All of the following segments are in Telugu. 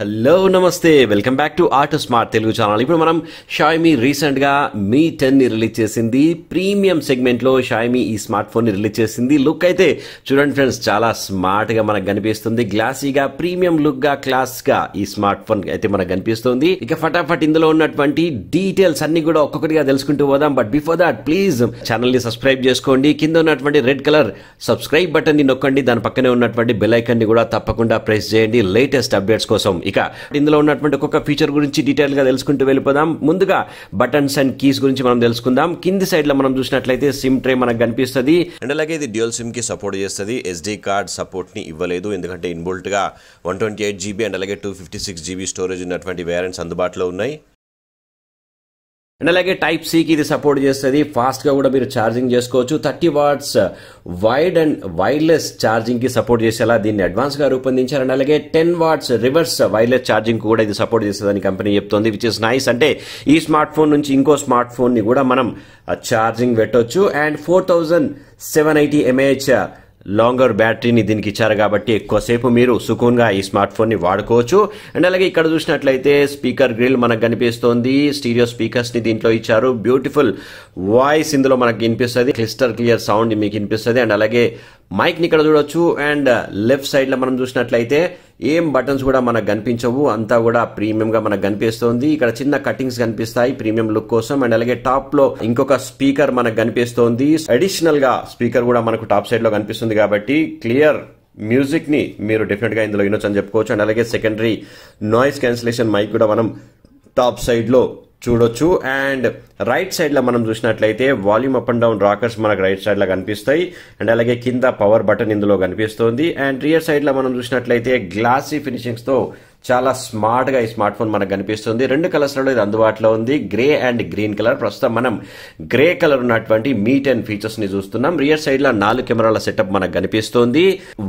హలో నమస్తే welcome back to auto smart Telugu channel ఇప్పుడు మనం షాయిమీ రీసెంట్గా మీ టెన్ని రిలీజ్ చేసింది ప్రీమియం సెగ్మెంట్లో షాయిమీ ఈ స్మార్ట్ ఫోన్ రిలీజ్ చేసింది లుక్ అయితే చూడండి ఫ్రెండ్స్ చాలా స్మార్ట్గా మనకు కనిపిస్తుంది గ్లాసీగా ప్రీమియం లుక్గా క్లాస్గా ఈ స్మార్ట్ ఫోన్ అయితే మనకు కనిపిస్తుంది ఇక ఫటాఫట్ ఇందులో ఉన్నటువంటి డీటెయిల్స్ అన్ని కూడా ఒక్కొక్కటిగా తెలుసుకుంటూ పోదాం బట్ బిఫోర్ దాట్ ప్లీజ్ ఛానల్ని సబ్స్క్రైబ్ చేసుకోండి కింద ఉన్నటువంటి రెడ్ కలర్ సబ్స్క్రైబ్ బటన్ని నొక్కండి దాని పక్కనే ఉన్నటువంటి బెల్ ఐకన్ని కూడా తప్పకుండా ప్రెస్ చేయండి లేటెస్ట్ అప్డేట్స్ కోసం ఇక ఇందులో ఉన్నటువంటి ఒక్కొక్క ఫీచర్ గురించి డీటెయిల్ గా తెలుసుకుంటూ వెళ్ళిపోదాం ముందుగా బటన్స్ అండ్ కీస్ గురించి మనం తెలుసుకుందాం కింది లో మనం చూసినట్లయితే సిమ్ ట్రే మనకు కనిపిస్తుంది అండ్ అలాగే ఇది డ్యూయల్ కి సపోర్ట్ చేస్తుంది ఎస్డి కార్డ్ సపోర్ట్ ని ఇవ్వలేదు ఎందుకంటే గా one twenty eight GB and అలాగే two fifty six GB storage ఉన్నటువంటి వేరెంట్స్ అందుబాటులో ఉన్నాయి అండ్ అలాగే టైప్ సికి ఇది సపోర్ట్ చేస్తుంది ఫాస్ట్గా కూడా మీరు ఛార్జింగ్ చేసుకోవచ్చు thirty watts wired and wireless ఛార్జింగ్కి సపోర్ట్ చేసేలా దీన్ని అడ్వాన్స్గా రూపొందించారు అండ్ అలాగే ten watts reverse wireless charging కూడా ఇది సపోర్ట్ చేస్తుందని కంపెనీ చెప్తోంది విచ్ ఇస్ నైస్ అంటే ఈ స్మార్ట్ ఫోన్ నుంచి ఇంకో స్మార్ట్ ఫోన్ని కూడా మనం ఛార్జింగ్ uh, పెట్టొచ్చు and four thousand seven eighty mAh longer బ్యాటరీని దీనికి ఇచ్చారు కాబట్టి ఎక్కువసేపు మీరు సుకూన్గా ఈ స్మార్ట్ ఫోన్ని వాడుకోవచ్చు అండ్ అలాగే ఇక్కడ చూసినట్లయితే స్పీకర్ గ్రిల్ మనకు కనిపిస్తోంది స్టీరియో స్పీకర్స్ ని దీంట్లో ఇచ్చారు బ్యూటిఫుల్ వాయిస్ ఇందులో మనకు వినిపిస్తుంది క్లిస్టర్ క్లియర్ సౌండ్ మీకు వినిపిస్తుంది అండ్ అలాగే మైక్ ని ఇక్కడ చూడొచ్చు అండ్ లెఫ్ట్ సైడ్ లో మనం చూసినట్లయితే ఏం బటన్స్ కూడా మనకు కనిపించవు అంతా కూడా ప్రీమియం గా మనకు కనిపిస్తోంది ఇక్కడ చిన్న కటింగ్స్ కనిపిస్తాయి ప్రీమియం లుక్ కోసం అండ్ అలాగే టాప్ లో ఇంకొక స్పీకర్ మనకు కనిపిస్తోంది అడిషనల్ గా స్పీకర్ కూడా మనకు టాప్ సైడ్ లో కనిపిస్తుంది కాబట్టి క్లియర్ మ్యూజిక్ ని మీరు డెఫినెట్ గా ఇందులో వినొచ్చు అని చెప్పుకోవచ్చు అండ్ అలాగే సెకండరీ నాయిస్ క్యాన్సిలేషన్ మైక్ కూడా మనం టాప్ సైడ్ లో చూడొచ్చు అండ్ రైట్ సైడ్ లో మనం చూసినట్లయితే volume up and down rockers మనకు రైట్ సైడ్ లో కనిపిస్తాయి అండ్ అలాగే కింద పవర్ బటన్ ఇందులో కనిపిస్తుంది అండ్ రియర్ సైడ్ లో మనం చూసినట్లయితే గ్లాసీ తో చాలా స్మార్ట్గా ఈ స్మార్ట్ ఫోన్ మనకు కనిపిస్తుంది రెండు లో ఇది అందుబాటులో ఉంది గ్రే అండ్ గ్రీన్ కలర్ ప్రస్తుతం మనం గ్రే కలర్ ఉన్నటువంటి మీ టెన్ ఫీచర్స్ని చూస్తున్నాం రియర్ సైడ్లో నాలుగు కెమెరాల సెటప్ మనకు కనిపిస్తుంది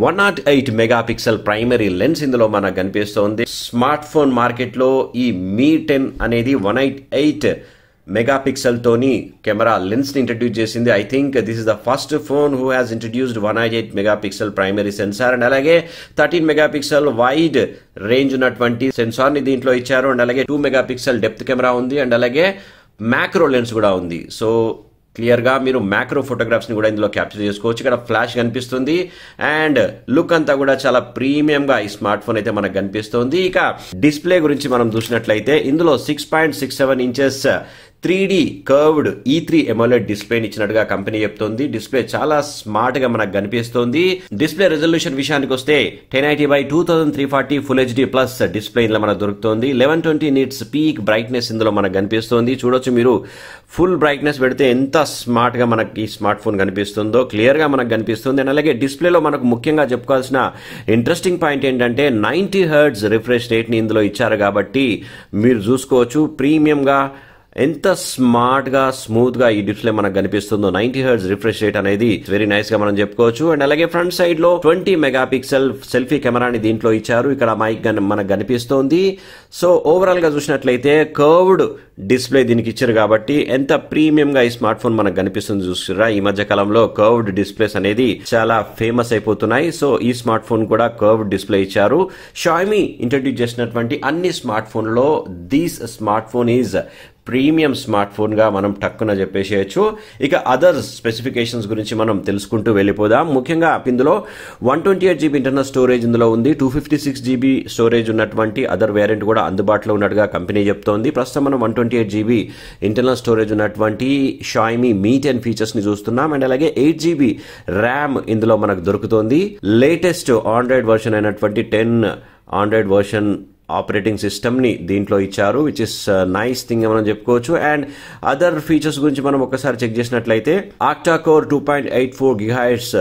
one nought eight mega pixel primary lens ఇందులో మనకు కనిపిస్తుంది స్మార్ట్ ఫోన్ మార్కెట్లో ఈ మీ టెన్ అనేది వన్ ఎయిట్ మెగాపిక్సెల్తోని కెమెరా లెన్స్ని ఇంట్రడ్యూస్ చేసింది I think this is the first phone who has introduced one I eight megapixel primary sensor and అలాగే థర్టీన్ మెగాపిక్సెల్ వైడ్ రేంజ్ ఉన్నటువంటి సెన్సార్ని దీంట్లో ఇచ్చారు అండ్ అలాగే టూ మెగాపిక్సెల్ డెప్త్ కెమెరా ఉంది అండ్ అలాగే మ్యాక్రో లెన్స్ కూడా ఉంది సో క్లియర్గా మీరు మ్యాక్రో ఫోటోగ్రాఫ్స్ని కూడా ఇందులో క్యాప్చర్ చేసుకోవచ్చు ఇక్కడ ఫ్లాష్ కనిపిస్తుంది అండ్ లుక్ అంతా కూడా చాలా ప్రీమియంగా ఈ స్మార్ట్ ఫోన్ అయితే మనకు కనిపిస్తుంది ఇక డిస్ప్లే గురించి మనం చూసినట్లయితే ఇందులో six point six seven inches three D curved E three AMOLED డిస్ప్లేని ఇచ్చినట్టుగా కంపెనీ చెప్తోంది డిస్ప్లే చాలా స్మార్ట్ గా మనకు కనిపిస్తోంది డిస్ప్లే రెజల్యూషన్ విషయానికి వస్తే ten eighty by two thousand three forty full HD plus display ఇందులో మనకు దొరుకుతుంది eleven twenty nits peak brightness ఇందులో మనకు కనిపిస్తోంది చూడొచ్చు మీరు ఫుల్ బ్రైట్నెస్ పెడితే ఎంత స్మార్ట్ గా మనకి స్మార్ట్ ఫోన్ కనిపిస్తుందో క్లియర్ గా మనకు కనిపిస్తుంది అండ్ అలాగే డిస్ప్లేలో మనకు ముఖ్యంగా చెప్పుకోవాల్సిన ఇంట్రెస్టింగ్ పాయింట్ ఏంటంటే నైన్టీ హర్డ్స్ రిఫ్రెష్ రేట్ని ఇందులో ఇచ్చారు కాబట్టి మీరు చూసుకోవచ్చు ప్రీమియంగా ఎంత స్మార్ట్గా స్మూత్గా ఈ డిస్ప్లే మనకు కనిపిస్తుందో నైన్టీ హర్ట్స్ రిఫ్రెష్ రేట్ అనేది వెరీ నైస్ గా మనం చెప్పుకోవచ్చు అండ్ అలాగే ఫ్రంట్ సైడ్ లో ట్వంటీ మెగా పిక్సెల్ సెల్ఫీ కెమెరాని దీంట్లో ఇచ్చారు ఇక్కడ మైక్ మనకు కనిపిస్తోంది సో ఓవరాల్ గా చూసినట్లయితే కర్వ్డ్ డిస్ప్లే దీనికి ఇచ్చారు కాబట్టి ఎంత ప్రీమియం గా ఈ స్మార్ట్ ఫోన్ మనకు కనిపిస్తుంది చూసారా ఈ మధ్య కాలంలో కర్వ్డ్ డిస్ప్లేస్ అనేది చాలా ఫేమస్ అయిపోతున్నాయి సో ఈ స్మార్ట్ ఫోన్ కూడా కర్వ్డ్ డిస్ప్లే ఇచ్చారు షామీ ఇంట్రడ్యూస్ చేసినటువంటి అన్ని స్మార్ట్ ఫోన్లో these smart phone is premium smart ఫోన్గా మనం టక్కున చెప్పేసేయచ్చు ఇక అదర్ స్పెసిఫికేషన్స్ గురించి మనం తెలుసుకుంటూ వెళ్ళిపోదాం ముఖ్యంగా ఇందులో one twenty eight GB internal storage ఇందులో ఉంది two fifty six GB storage ఉన్నటువంటి అదర్ వేరియంట్ కూడా అందుబాటులో ఉన్నట్టుగా కంపెనీ చెప్తోంది ప్రస్తుతం మనం one twenty eight GB internal storage ఉన్నటువంటి షాయిమీ మీ టెన్ ఫీచర్స్ని చూస్తున్నాం అండ్ అలాగే ఎయిట్ జీబీ ర్యామ్ ఇందులో మనకు దొరుకుతోంది లేటెస్ట్ ఆండ్రాయిడ్ వర్షన్ అయినటువంటి టెన్ ఆండ్రాయిడ్ వర్షన్ ఆపరేటింగ్ సిస్టమ్ని దీంట్లో ఇచ్చారు విచ్ ఇస్ నైస్ థింగ్ మనం చెప్పుకోవచ్చు అండ్ అదర్ ఫీచర్స్ గురించి మనం ఒకసారి చెక్ చేసినట్లయితే octa core two point eight four gigahertz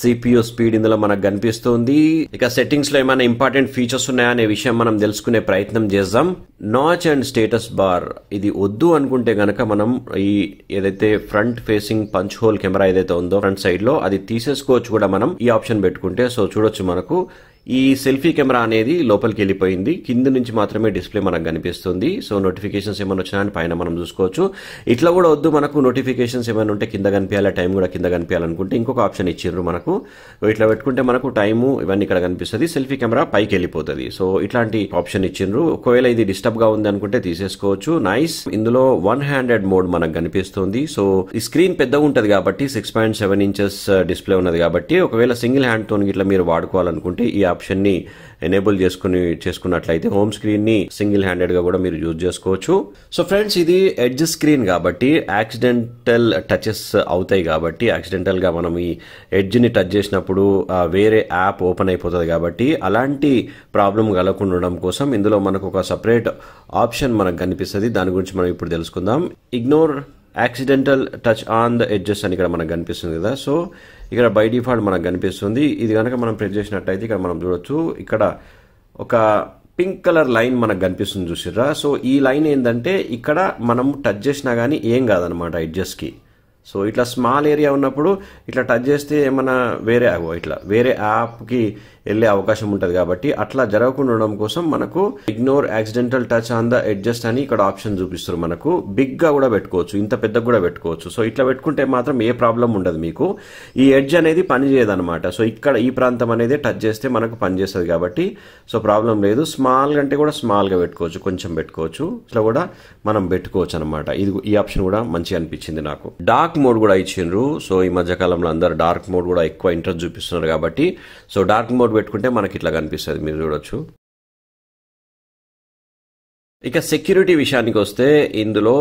CPU speed ఇందులో మనకు కనిపిస్తుంది ఇక సెట్టింగ్స్లో ఏమైనా ఇంపార్టెంట్ ఫీచర్స్ ఉన్నాయా అనే విషయం మనం తెలుసుకునే ప్రయత్నం చేద్దాం నాచ్ అండ్ స్టేటస్ బార్ ఇది వద్దు అనుకుంటే గనక మనం ఈ ఏదైతే front facing punch hole camera ఏదైతే ఉందో ఫ్రంట్ సైడ్లో అది తీసేసుకోవచ్చు కూడా మనం ఈ ఆప్షన్ పెట్టుకుంటే సో చూడొచ్చు మనకు ఈ సెల్ఫీ కెమెరా అనేది లోపలికి వెళ్ళిపోయింది కింద నుంచి మాత్రమే డిస్ప్లే మనకు కనిపిస్తుంది సో నోటిఫికేషన్స్ ఏమైనా వచ్చినా పైన మనం చూసుకోవచ్చు ఇట్లా కూడా వద్దు మనకు నోటిఫికేషన్స్ ఏమైనా ఉంటే కింద కనిపించాలి టైం కూడా కింద కనిపించాలనుకుంటే ఇంకొక ఆప్షన్ ఇచ్చిండ్రు మనకు ఇట్లా పెట్టుకుంటే మనకు టైము ఇవన్నీ ఇక్కడ కనిపిస్తుంది సెల్ఫీ కెమెరా పైకి వెళ్ళిపోతుంది సో ఇట్లాంటి ఆప్షన్ ఇచ్చిండ్రు ఒకవేళ ఇది డిస్టర్బ్ గా ఉంది అనుకుంటే తీసేసుకోవచ్చు నైస్ ఇందులో వన్ హ్యాండెడ్ మోడ్ మనకు కనిపిస్తుంది సో ఈ స్క్రీన్ పెద్దగా ఉంటుంది కాబట్టి six point seven inches display ఉన్నది కాబట్టి ఒకవేళ సింగిల్ హ్యాండ్ తో ఇట్లా మీరు వాడుకోవాలనుకుంటే ఈ ఆప్షన్ని ఎనేబుల్ చేసుకుని చేసుకున్నట్లయితే హోమ్ స్క్రీన్ని సింగిల్ హ్యాండెడ్గా కూడా మీరు యూజ్ చేసుకోవచ్చు సో ఫ్రెండ్స్ ఇది ఎడ్జ్ స్క్రీన్ కాబట్టి యాక్సిడెంటల్ టచెస్ అవుతాయి కాబట్టి యాక్సిడెంటల్గా మనం ఈ ఎడ్జ్ని టచ్ చేసినప్పుడు వేరే యాప్ ఓపెన్ అయిపోతుంది కాబట్టి అలాంటి ప్రాబ్లం కలగకుండా ఉండడం కోసం ఇందులో మనకు ఒక సపరేట్ ఆప్షన్ మనకు కనిపిస్తుంది దాని గురించి మనం ఇప్పుడు తెలుసుకుందాం ignore accidental touch on the edges అని ఇక్కడ మనకు కనిపిస్తుంది కదా సో ఇక్కడ బై డిఫాల్ట్ మనకు కనిపిస్తుంది ఇది కనుక మనం ప్రెస్ చేసినట్టయితే ఇక్కడ మనం చూడొచ్చు ఇక్కడ ఒక పింక్ కలర్ లైన్ మనకు కనిపిస్తుంది చూసిర్రా సో ఈ లైన్ ఏంటంటే ఇక్కడ మనం టచ్ చేసినా కానీ ఏం కాదనమాట ఎడ్జెస్కి సో ఇట్లా స్మాల్ ఏరియా ఉన్నప్పుడు ఇట్లా టచ్ చేస్తే ఏమైనా వేరే ఇట్లా వేరే యాప్కి వెళ్ళే అవకాశం ఉంటుంది కాబట్టి అట్లా జరగకుండా ఉండడం కోసం మనకు ignore accidental touch on the edges అని ఇక్కడ ఆప్షన్ చూపిస్తారు మనకు బిగ్గా కూడా పెట్టుకోవచ్చు ఇంత పెద్ద కూడా పెట్టుకోవచ్చు సో ఇట్లా పెట్టుకుంటే మాత్రం ఏ ప్రాబ్లం ఉండదు మీకు ఈ ఎడ్జ్ అనేది పనిచేయదనమాట సో ఇక్కడ ఈ ప్రాంతం అనేది టచ్ చేస్తే మనకు పనిచేస్తుంది కాబట్టి సో ప్రాబ్లం లేదు స్మాల్ అంటే కూడా స్మాల్ గా పెట్టుకోవచ్చు కొంచెం పెట్టుకోవచ్చు ఇట్లా కూడా మనం పెట్టుకోవచ్చు అనమాట ఇది ఈ ఆప్షన్ కూడా మంచిగా అనిపించింది నాకు డార్క్ మోడ్ కూడా ఇచ్చిండ్రు సో ఈ మధ్యకాలంలో అందరు డార్క్ మోడ్ కూడా ఎక్కువ ఇంట్రెస్ట్ చూపిస్తున్నారు కాబట్టి సో డార్క్ మోడ్ పెట్టుకుంటే మనకి ఇట్లా కనిపిస్తుంది మీరు చూడొచ్చు ఇక సెక్యూరిటీ విషయానికి వస్తే ఇందులో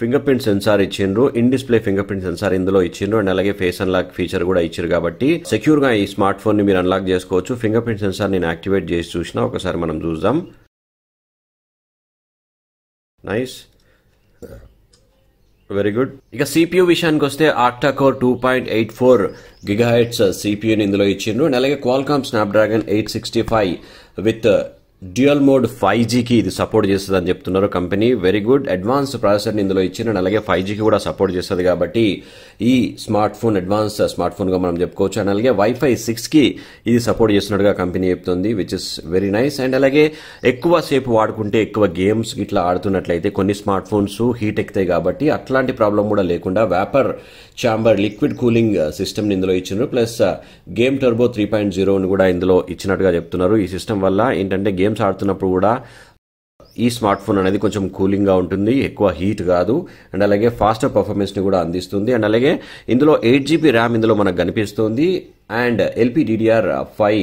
ఫింగర్ ప్రింట్ సెన్సార్ ఇచ్చిండ్రు in display finger print sensor ఇందులో ఇచ్చిండ్రు అండ్ అలాగే ఫేస్ అన్లాక్ ఫీచర్ కూడా ఇచ్చారు కాబట్టి సెక్యూర్ గా ఈ స్మార్ట్ ఫోన్ ని మీరు అన్లాక్ చేసుకోవచ్చు ఫింగర్ ప్రింట్ సెన్సార్ నేను యాక్టివేట్ చేసి చూసినా ఒకసారి మనం చూద్దాం నైస్ వెరీ గుడ్ ఇక సిపియూ విషయానికి వస్తే octa core two point eight four gigahertz సిపియూని ఇందులో ఇచ్చిండ్రు అండ్ అలాగే Qualcomm Snapdragon eight sixty five with dual mode five జీకి ఇది సపోర్ట్ చేస్తుంది అని చెప్తున్నారు కంపెనీ వెరీ గుడ్ అడ్వాన్స్ ప్రాసెసర్ని ఇందులో ఇచ్చిన అలాగే ఫైవ్ జీకి కూడా సపోర్ట్ చేస్తుంది కాబట్టి ఈ స్మార్ట్ ఫోన్ అడ్వాన్స్ స్మార్ట్ ఫోన్గా మనం చెప్పుకోవచ్చు అండ్ అలాగే వైఫై సిక్స్కి ఇది సపోర్ట్ చేస్తున్నట్టుగా కంపెనీ చెప్తుంది which is very nice and అలాగే ఎక్కువ సేపు వాడుకుంటే ఎక్కువ గేమ్స్ ఇట్లా ఆడుతున్నట్లయితే కొన్ని స్మార్ట్ ఫోన్స్ హీట్ ఎక్కుతాయి కాబట్టి అట్లాంటి ప్రాబ్లం కూడా లేకుండా వ్యాపర్ ఛాంబర్ లిక్విడ్ కూలింగ్ సిస్టమ్ని ఇందులో ఇచ్చినారు plus game turbo three point జీరోని కూడా ఇందులో ఇచ్చినట్టుగా చెప్తున్నారు ఈ సిస్టమ్ వల్ల ఏంటంటే గేమ్ గేమ్స్ ఆడుతున్నప్పుడు కూడా ఈ స్మార్ట్ ఫోన్ అనేది కొంచెం కూలింగ్గా ఉంటుంది ఎక్కువ హీట్ కాదు అండ్ అలాగే ఫాస్టర్ పర్ఫార్మెన్స్ని కూడా అందిస్తుంది అండ్ అలాగే ఇందులో ఎయిట్ జీబీ ర్యామ్ ఇందులో మనకు కనిపిస్తుంది అండ్ ఎల్పిడిఆర్ ఫైవ్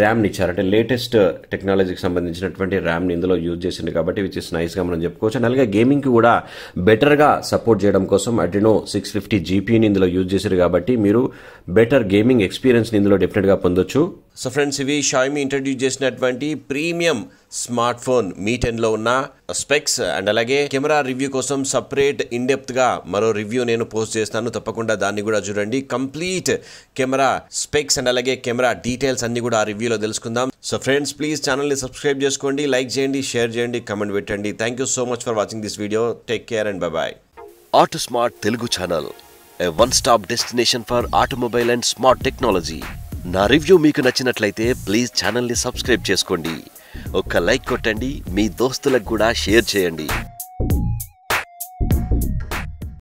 ర్యామ్ని ఇచ్చారంటే అంటే లేటెస్ట్ టెక్నాలజీకి సంబంధించినటువంటి ర్యామ్ని ఇందులో యూజ్ చేసింది కాబట్టి విచ్ ఇస్ నైస్గా మనం చెప్పుకోవచ్చు అండ్ అలాగే గేమింగ్కి కూడా బెటర్గా సపోర్ట్ చేయడం కోసం అడ్రినో సిక్స్ ఫిఫ్టీ జీపీని ఇందులో యూజ్ చేశారు కాబట్టి మీరు బెటర్ గేమింగ్ ఎక్స్పీరియన్స్ని ఇందులో డెఫినెట్గా పొందొచ్చు సో ఫ్రెండ్స్ ఇవి షాయిమి ఇంట్రడ్యూస్ చేసినటువంటి ప్రీమియం స్మార్ట్ ఫోన్ మీ టెన్లో ఉన్న స్పెక్స్ అండ్ అలాగే కెమెరా రివ్యూ కోసం సపరేట్ ఇన్డెప్త్గా మరో రివ్యూ నేను పోస్ట్ చేస్తాను తప్పకుండా దాన్ని కూడా చూడండి కంప్లీట్ కెమెరా స్పెక్స్ అండ్ అలాగే కెమెరా డీటెయిల్స్ అన్ని కూడా ఆ రివ్యూలో తెలుసుకుందాం సో ఫ్రెండ్స్ ప్లీజ్ ఛానల్ని సబ్స్క్రైబ్ చేసుకోండి లైక్ చేయండి షేర్ చేయండి కమెంట్ పెట్టండి thank you so much for watching this video take care and bye Auto smart Telugu channel A one stop destination for automobile and smart technology నా రివ్యూ మీకు నచ్చినట్లయితే ప్లీజ్ ఛానల్ని సబ్స్క్రైబ్ చేసుకోండి ఒక్క లైక్ కొట్టండి మీ దోస్తులకు కూడా షేర్ చేయండి